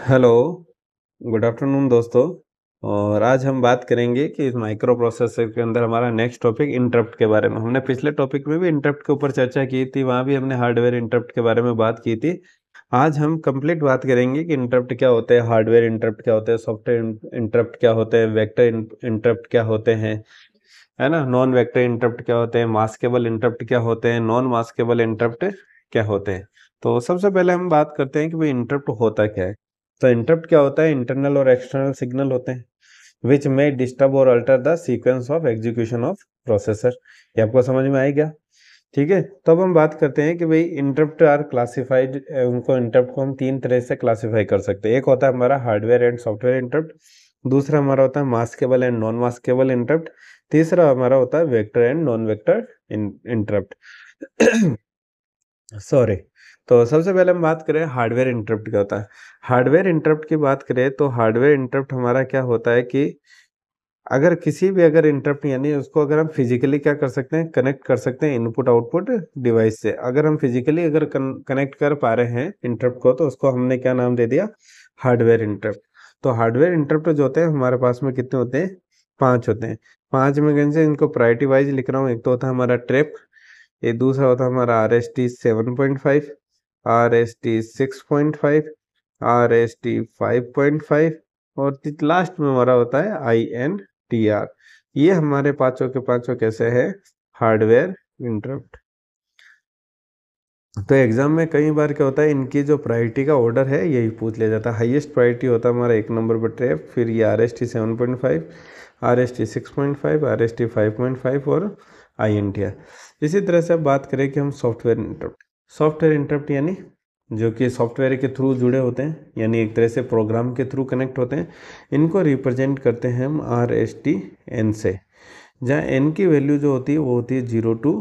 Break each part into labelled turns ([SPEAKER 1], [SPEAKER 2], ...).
[SPEAKER 1] hello good afternoon दोस्तों और आज हम बात करेंगे कि इस माइक्रो प्रोसेसर के अंदर हमारा नेक्स्ट टॉपिक इंटरप्ट के बारे में हमने पिछले टॉपिक में भी इंटरप्ट के ऊपर चर्चा की थी वहाँ भी हमने हार्डवेयर इंटरप्ट के बारे में बात की थी आज हम कंप्लीट बात करेंगे कि इंटरप्ट क्या होते हैं हार्डवेयर इंटरप्ट क्या होते हैं सॉफ्टवेयर इंटरप्ट क्या होते हैं वैक्टर इंटरप्ट क्या होते हैं है ना नॉन वैक्टर इंटरप्ट क्या होते हैं मास्केबल इंटरप्ट क्या होते हैं नॉन मास्केबल इंटरप्ट क्या होते हैं तो सबसे पहले हम बात करते हैं कि भाई इंटरप्ट होता क्या है तो इंटरप्ट क्या होता है इंटरनल और एक्सटर्नल सिग्नल होते हैं विच मे डिस्टर्ब और alter the sequence of execution of processor ये आपको समझ में आएगा ठीक है तो अब हम बात करते हैं कि भाई इंटरप्ट आर क्लासिफाइड उनको इंटरप्ट को हम तीन तरह से क्लासिफाई कर सकते हैं एक होता है हमारा हार्डवेयर एंड सॉफ्टवेयर इंटरप्ट दूसरा हमारा होता है maskable and non maskable interrupt तीसरा हमारा होता है vector and non vector interrupt sorry तो सबसे पहले हम बात करें हार्डवेयर इंटरप्ट क्या होता है हार्डवेयर इंटरप्ट की बात करें तो हार्डवेयर इंटरप्ट हमारा क्या होता है कि अगर किसी भी अगर इंटरप्ट यानी उसको अगर हम फिजिकली क्या कर सकते हैं कनेक्ट कर सकते हैं इनपुट आउटपुट डिवाइस से अगर हम फिजिकली अगर कनेक्ट कर पा रहे हैं इंटरप्ट को तो उसको हमने क्या नाम दे दिया हार्डवेयर इंटरप्ट तो हार्डवेयर इंटरप्ट जो होते हैं हमारे पास में कितने होते हैं पाँच होते हैं पाँच में कहीं से इनको प्रायरिटी वाइज लिख रहा हूँ एक तो होता है हमारा ट्रेप एक दूसरा होता है हमारा R S T seven point five R S T six point five R S T five point five और लास्ट में हमारा होता है आई एन टी आर ये हमारे पांचों के पांचों कैसे है हार्डवेयर इंटरप्ट तो एग्जाम में कई बार क्या होता है इनकी जो प्रायोरिटी का ऑर्डर है यही पूछ लिया जाता है हाईएस्ट प्रायोरिटी होता है हमारा एक नंबर पर ट्रैप फिर ये R S T seven point five R S T six point five R S T five point five और आई एन टी आर इसी तरह से बात करें कि हम सॉफ्टवेयर इंटरप्ट सॉफ्टवेयर इंटरप्ट यानी जो कि सॉफ्टवेयर के थ्रू जुड़े होते हैं यानी एक तरह से प्रोग्राम के थ्रू कनेक्ट होते हैं इनको रिप्रेजेंट करते हैं हम आर एस टी एन से जहाँ एन की वैल्यू जो होती है वो होती है जीरो टू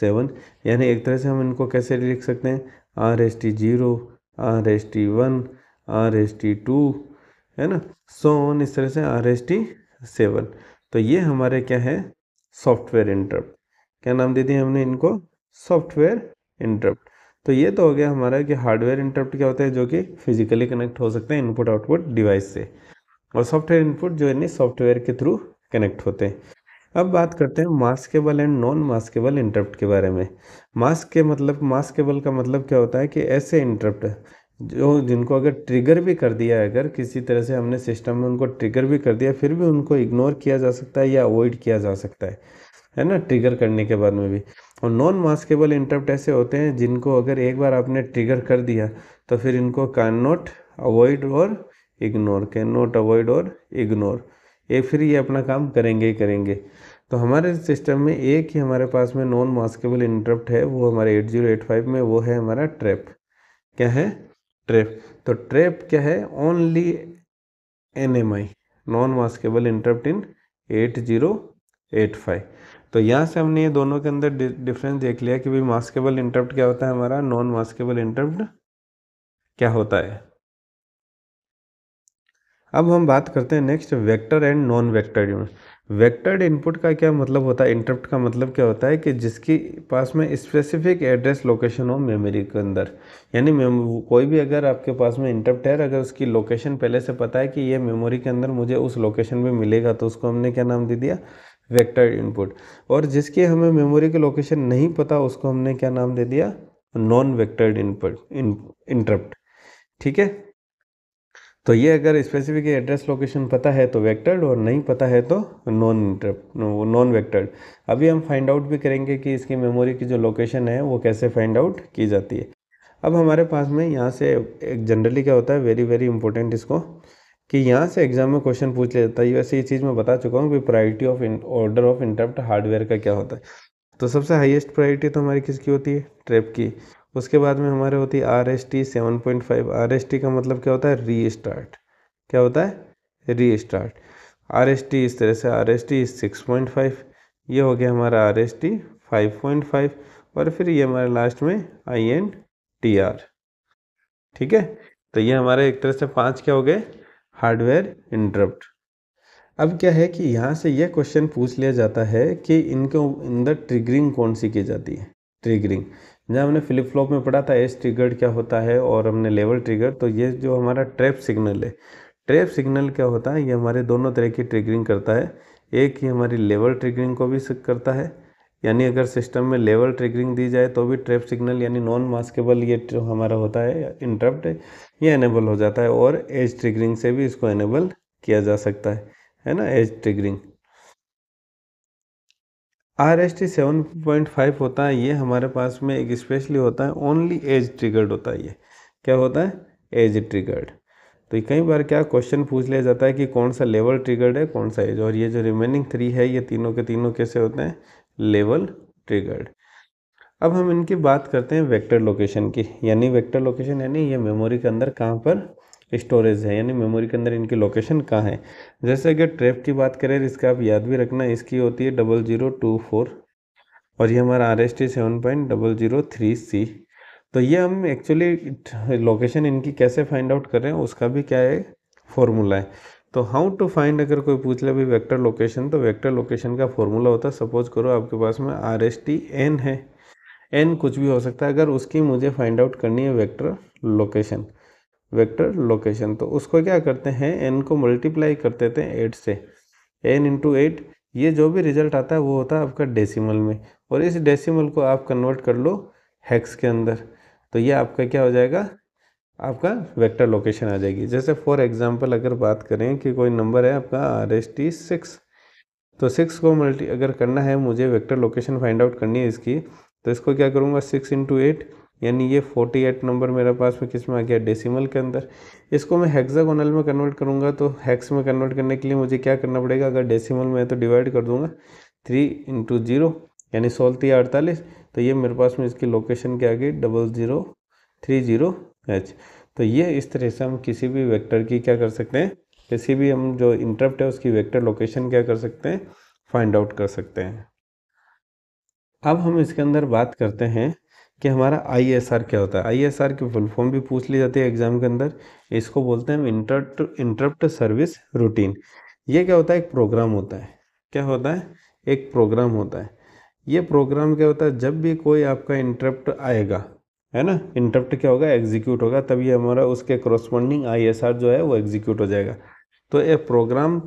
[SPEAKER 1] सेवन यानी एक तरह से हम इनको कैसे लिख सकते हैं R S T zero R S T one R S T two है ना सो ऑन इस तरह से आर एस टी सेवन तो ये हमारे क्या है सॉफ्टवेयर इंटरप्ट क्या नाम दे दिए हमने इनको सॉफ्टवेयर इंटरप्ट तो ये तो हो गया हमारा कि हार्डवेयर इंटरप्ट क्या होता है जो कि फिजिकली कनेक्ट हो सकते हैं इनपुट आउटपुट डिवाइस से और सॉफ्टवेयर इनपुट जो है सॉफ्टवेयर के थ्रू कनेक्ट होते हैं अब बात करते हैं maskable and non maskable interrupt के बारे में मास्क के मतलब मास्केबल का मतलब क्या होता है कि ऐसे इंटरप्ट जो जिनको अगर ट्रिगर भी कर दिया है अगर किसी तरह से हमने सिस्टम में उनको ट्रिगर भी कर दिया फिर भी उनको इग्नोर किया जा सकता है या अवॉइड किया जा सकता है है ना ट्रिगर करने के बाद में भी और नॉन मास्केबल इंटरप्ट ऐसे होते हैं जिनको अगर एक बार आपने ट्रिगर कर दिया तो फिर इनको कैन नॉट अवॉइड और इग्नोर कैन नॉट अवॉइड और इग्नोर ये फिर ये अपना काम करेंगे ही करेंगे तो हमारे सिस्टम में एक ही हमारे पास में नॉन मास्केबल इंटरप्ट है वो हमारे 8085 में वो है हमारा ट्रैप क्या है ट्रैप तो ट्रैप क्या है only N M I non maskable interrupt in eight zero eight five तो यहाँ से हमने ये दोनों के अंदर डिफरेंस देख लिया कि भाई मास्केबल इंटरप्ट क्या होता है हमारा नॉन मास्केबल इंटरप्ट क्या होता है अब हम बात करते हैं next vector and non vector unit vectored input का क्या मतलब होता है इंटरप्ट का मतलब क्या होता है कि जिसके पास में स्पेसिफिक एड्रेस लोकेशन हो मेमोरी के अंदर यानी कोई भी अगर आपके पास में इंटरप्ट है अगर उसकी लोकेशन पहले से पता है कि ये मेमोरी के अंदर मुझे उस लोकेशन में मिलेगा तो उसको हमने क्या नाम दे दिया वेक्टर इनपुट और जिसकी हमें मेमोरी की लोकेशन नहीं पता उसको हमने क्या नाम दे दिया नॉन वेक्टर्ड इनपुट इंटरप्ट ठीक है तो ये अगर स्पेसिफिक एड्रेस लोकेशन पता है तो वेक्टर्ड और नहीं पता है तो नॉन इंटरप्ट नॉन वेक्टर्ड अभी हम फाइंड आउट भी करेंगे कि इसकी मेमोरी की जो लोकेशन है वो कैसे फाइंड आउट की जाती है अब हमारे पास में यहाँ से एक जनरली क्या होता है वेरी वेरी इंपॉर्टेंट इसको कि यहाँ से एग्ज़ाम में क्वेश्चन पूछ लिया जाता है वैसे ये चीज़ मैं बता चुका हूँ कि priority of order of interrupt hardware का क्या होता है तो सबसे हाईएस्ट प्रायोरिटी तो हमारी किसकी होती है ट्रेप की उसके बाद में हमारे होती है R S T seven point five R S T का मतलब क्या होता है री स्टार्ट क्या होता है री स्टार्ट आर एस टी इस तरह से R S T six point five ये हो गया हमारा R S T five point five और फिर ये हमारे लास्ट में आई एन टी आर ठीक है तो ये हमारे एक तरह से पाँच क्या हो गए हार्डवेयर इंटरप्ट अब क्या है कि यहाँ से यह क्वेश्चन पूछ लिया जाता है कि इनके अंदर ट्रिगरिंग कौन सी की जाती है ट्रिगरिंग जहाँ हमने फ्लिप फ्लॉप में पढ़ा था एस ट्रिगर क्या होता है और हमने लेवल ट्रिगर तो ये जो हमारा ट्रैप सिग्नल है ट्रैप सिग्नल क्या होता है ये हमारे दोनों तरह की ट्रिगरिंग करता है एक ही हमारी लेवल ट्रिगरिंग को भी करता है यानी अगर सिस्टम में लेवल ट्रिगरिंग दी जाए तो भी ट्रैप सिग्नल यानी नॉन मास्केबल ये हमारा होता है इंटरप्ट ये एनेबल हो जाता है और एज ट्रिगरिंग से भी इसको एनेबल किया जा सकता है है ना edge triggering R S T seven point five होता है ये हमारे पास में एक स्पेशली होता है ओनली एज ट्रिगर्ड होता है ये क्या होता है एज ट्रिगर्ड तो कई बार क्या क्वेश्चन पूछ लिया जाता है कि कौन सा लेवल ट्रिगर्ड है कौन सा एज और ये जो रिमेनिंग थ्री है ये तीनों के तीनों कैसे होते हैं लेवल ट्रिगर्ड अब हम इनकी बात करते हैं वेक्टर लोकेशन की यानी वेक्टर लोकेशन यानी ये मेमोरी के अंदर कहाँ पर स्टोरेज है यानी मेमोरी के अंदर इनकी लोकेशन कहाँ है जैसे अगर ट्रैप की बात करें इसका आप याद भी रखना इसकी होती है डबल ज़ीरो टू फोर और ये हमारा R S T seven point double zero three C तो ये हम एक्चुअली लोकेशन इनकी कैसे फाइंड आउट कर रहे हैं उसका भी क्या है फॉर्मूला है तो हाउ टू फाइंड अगर कोई पूछ ले भाई वैक्टर लोकेशन तो वैक्टर लोकेशन का फॉर्मूला होता है सपोज करो आपके पास में आर एस टी एन है एन कुछ भी हो सकता है अगर उसकी मुझे फाइंड आउट करनी है वेक्टर लोकेशन वेक्टर लोकेशन तो उसको क्या करते हैं एन को मल्टीप्लाई करते थे एट से एन इंटू एट ये जो भी रिजल्ट आता है वो होता है आपका डेसिमल में और इस डेसिमल को आप कन्वर्ट कर लो हैक्स के अंदर तो ये आपका क्या हो जाएगा आपका वेक्टर लोकेशन आ जाएगी जैसे फॉर एग्जांपल अगर बात करें कि कोई नंबर है आपका आर एस टी सिक्स तो सिक्स को मल्टी अगर करना है मुझे वेक्टर लोकेशन फाइंड आउट करनी है इसकी तो इसको क्या करूँगा सिक्स इंटू एट यानी ये फोर्टी एट नंबर मेरे पास में किस में आ गया डेसिमल के अंदर इसको मैं हेक्सागोनल में कन्वर्ट करूँगा तो हेक्स में कन्वर्ट करने के लिए मुझे क्या करना पड़ेगा अगर डेसिमल में है तो डिवाइड कर दूँगा थ्री इंटू जीरो यानी सोलती अड़तालीस तो ये मेरे पास में इसकी लोकेशन क्या आ गई double zero three zero H तो ये इस तरह से हम किसी भी वेक्टर की क्या कर सकते हैं किसी भी हम जो इंटरप्ट है उसकी वेक्टर लोकेशन क्या कर सकते हैं फाइंड आउट कर सकते हैं अब हम इसके अंदर बात करते हैं कि हमारा आई एस आर क्या होता है आई एस आर की फुल फॉर्म भी पूछ ली जाती है एग्ज़ाम के अंदर इसको बोलते हैं इंटरप्ट इंटरप्ट सर्विस रूटीन ये क्या होता है एक प्रोग्राम होता है क्या होता है एक प्रोग्राम होता है ये प्रोग्राम क्या होता है जब भी कोई आपका इंटरप्ट आएगा है ना इंटरप्ट क्या होगा एग्जीक्यूट होगा तभी हमारा उसके क्रॉसपॉन्डिंग आई जो है वो एग्जीक्यूट हो जाएगा तो ये प्रोग्राम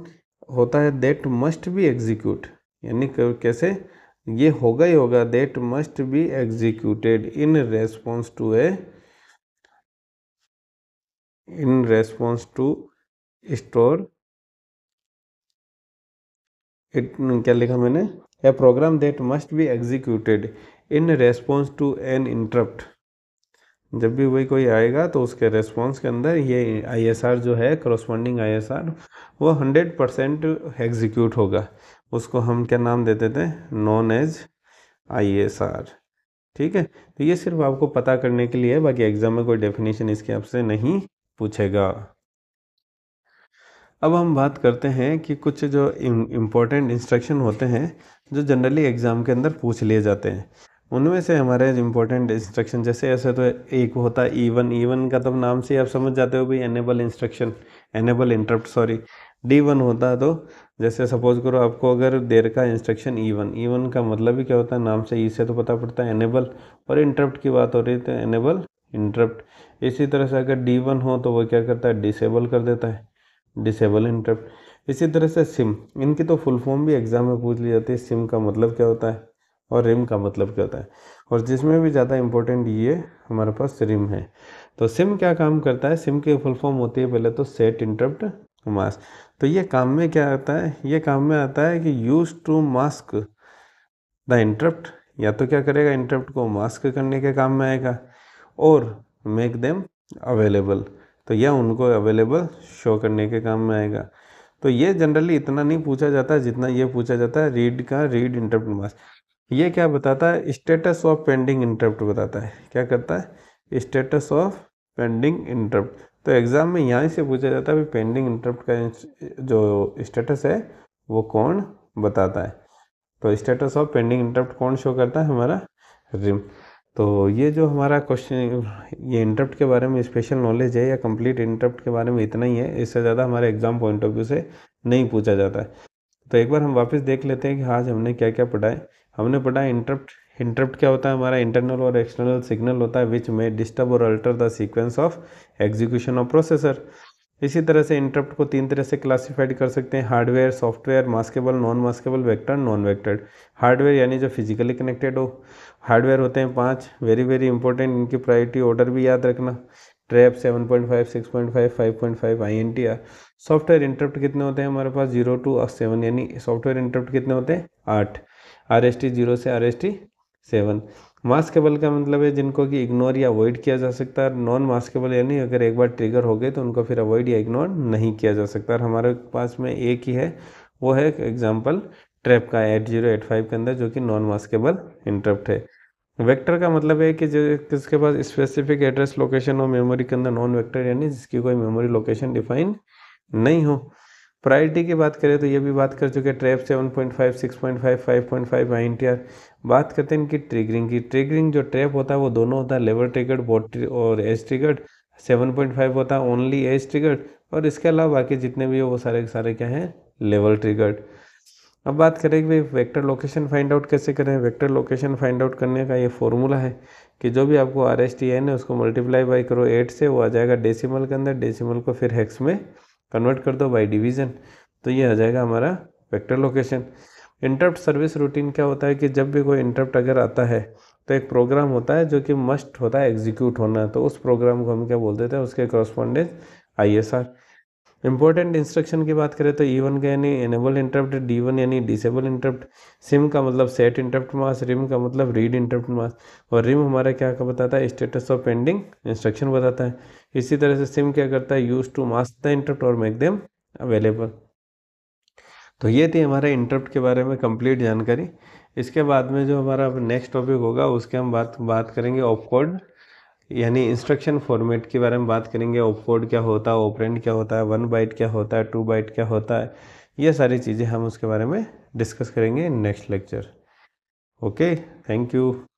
[SPEAKER 1] होता है देट मस्ट बी एग्जीक्यूट यानी कैसे ये होगा ही होगा that must be executed in response to a in response to store it क्या लिखा मैंने a program that must be executed in response to an interrupt जब भी वही कोई आएगा तो उसके रेस्पॉन्स के अंदर ये आई जो है क्रॉसपॉन्डिंग आई वो हंड्रेड परसेंट एग्जीक्यूट होगा उसको हम क्या नाम देते थे नॉन एज आई ठीक है तो ये सिर्फ आपको पता करने के लिए बाकी एग्ज़ाम में कोई डेफिनेशन इसके आपसे नहीं पूछेगा अब हम बात करते हैं कि कुछ जो इम्पोर्टेंट इंस्ट्रक्शन होते हैं जो जनरली एग्ज़ाम के अंदर पूछ लिए जाते हैं उनमें से हमारे इंपॉर्टेंट इंस्ट्रक्शन जैसे ऐसे तो एक होता है ई e ईवन e का तब तो नाम से आप समझ जाते हो भाई enable instruction enable interrupt sorry D one होता है तो जैसे सपोज करो आपको अगर देर का instruction E one E one का मतलब ही क्या होता है नाम से ई e से तो पता पड़ता है एनेबल और इंटरप्ट की बात हो रही है तो एनेबल इंटरप्ट इसी तरह से अगर डी वन हो तो वो क्या करता है डिसेबल कर देता है डिसेबल इंटरप्ट इसी तरह से सिम इनकी तो फुल फॉर्म भी एग्जाम में पूछ ली जाती है सिम का मतलब क्या होता है और रिम का मतलब क्या होता है और जिसमें भी ज़्यादा इम्पोर्टेंट ये हमारे पास रिम है तो सिम क्या काम करता है सिम की फुल फॉर्म होती है पहले तो सेट इंटरप्ट मास्क तो ये काम में क्या आता है ये काम में आता है कि use to mask the interrupt या तो क्या करेगा इंटरप्ट को मास्क करने के काम में आएगा और मेक देम अवेलेबल तो यह उनको अवेलेबल शो करने के काम में आएगा तो ये जनरली इतना नहीं पूछा जाता जितना ये पूछा जाता है रीड का रीड इंटरप्ट मास्क ये क्या बताता है स्टेटस ऑफ पेंडिंग इंटरप्ट बताता है क्या करता है स्टेटस ऑफ पेंडिंग इंटरप्ट तो एग्ज़ाम में यहाँ से पूछा जाता है पेंडिंग इंटरप्ट का जो स्टेटस है वो कौन बताता है तो स्टेटस ऑफ पेंडिंग इंटरप्ट कौन शो करता है हमारा रिम तो ये जो हमारा क्वेश्चन ये इंटरप्ट के बारे में स्पेशल नॉलेज है या कंप्लीट इंटरप्ट के बारे में इतना ही है इससे ज़्यादा हमारे एग्ज़ाम पॉइंट ऑफ व्यू से नहीं पूछा जाता है तो एक बार हम वापस देख लेते हैं कि आज हमने क्या क्या पढ़ा है हमने पढ़ा इंटरप्ट इंटरप्ट क्या होता है हमारा इंटरनल और एक्सटर्नल सिग्नल होता है विच में डिस्टर्ब और alter the sequence of execution of processor इसी तरह से इंटरप्ट को तीन तरह से क्लासिफाइड कर सकते हैं hardware software maskable non maskable vector non vectored hardware यानी जो फिजिकली कनेक्टेड हो हार्डवेयर होते हैं पाँच वेरी वेरी इंपॉर्टेंट इनकी प्रायोरिटी ऑर्डर भी याद रखना ट्रैप 7.5, 6.5, 5.5, INTR सॉफ्टवेयर इंटरप्ट कितने होते हैं हमारे पास जीरो टू सेवन यानी सॉफ्टवेयर इंटरप्ट कितने होते हैं आठ आर एस टी जीरो से R S T seven maskable का मतलब है जिनको कि इग्नोर या अवॉइड किया जा सकता है नॉन मास्केबल यानी अगर एक बार ट्रिगर हो गए तो उनको फिर अवॉइड या इग्नोर नहीं किया जा सकता और हमारे पास में एक ही है वो है एग्जाम्पल ट्रैप का एट जीरो एट फाइव के अंदर जो कि नॉन मास्केबल इंटरप्ट है वेक्टर का मतलब है कि जो किसके पास स्पेसिफिक एड्रेस लोकेशन हो मेमोरी के अंदर नॉन वेक्टर यानी जिसकी कोई मेमोरी लोकेशन डिफाइन नहीं हो प्रायोरिटी की बात करें तो ये भी बात कर चुके हैं trap I N T R बात करते हैं इनकी ट्रिगरिंग की ट्रिगरिंग जो ट्रैप होता है वो दोनों होता है लेवर ट्रिगर्ड बॉट और एज ट्रिगर्ड 7.5 होता है ओनली एज ट्रिगर्ड और इसके अलावा बाकी जितने भी हो वो सारे सारे क्या हैं लेवल ट्रिगर्ड अब बात करें कि भाई वेक्टर लोकेशन फाइंड आउट कैसे करें वेक्टर लोकेशन फाइंड आउट करने का ये फॉर्मूला है कि जो भी आपको आर एस टी एन है उसको मल्टीप्लाई बाई करो एट से वो आ जाएगा डेसिमल के अंदर डेसिमल को फिर हेक्स में कन्वर्ट कर दो बाई डिवीज़न तो ये आ जाएगा हमारा vector location interrupt service routine क्या होता है कि जब भी कोई इंटरप्ट अगर आता है तो एक प्रोग्राम होता है जो कि मस्ट होता है एग्जीक्यूट होना तो उस प्रोग्राम को हम क्या बोलते थे उसके correspondent I S R important instruction की बात करें तो ई e वन का यानी एनेबल इंटरप्ट डी वन यानी डिसेबल इंटरप्ट सिम का मतलब सेट इंटरप्ट मास रिम का मतलब रीड इंटरप्ट मास और रिम हमारा क्या का बताता है स्टेटस ऑफ पेंडिंग इंस्ट्रक्शन बताता है इसी तरह से सिम क्या करता है use to mask the interrupt और मेक देम अवेलेबल तो ये थी हमारे इंटरप्ट के बारे में कंप्लीट जानकारी इसके बाद में जो हमारा नेक्स्ट टॉपिक होगा उसके हम बात बात करेंगे ऑफ कोड यानी इंस्ट्रक्शन फॉर्मेट के बारे में बात करेंगे ओपकोड क्या होता है ओपरेंट क्या होता है वन बाइट क्या होता है टू बाइट क्या होता है ये सारी चीज़ें हम उसके बारे में डिस्कस करेंगे next lecture okay thank you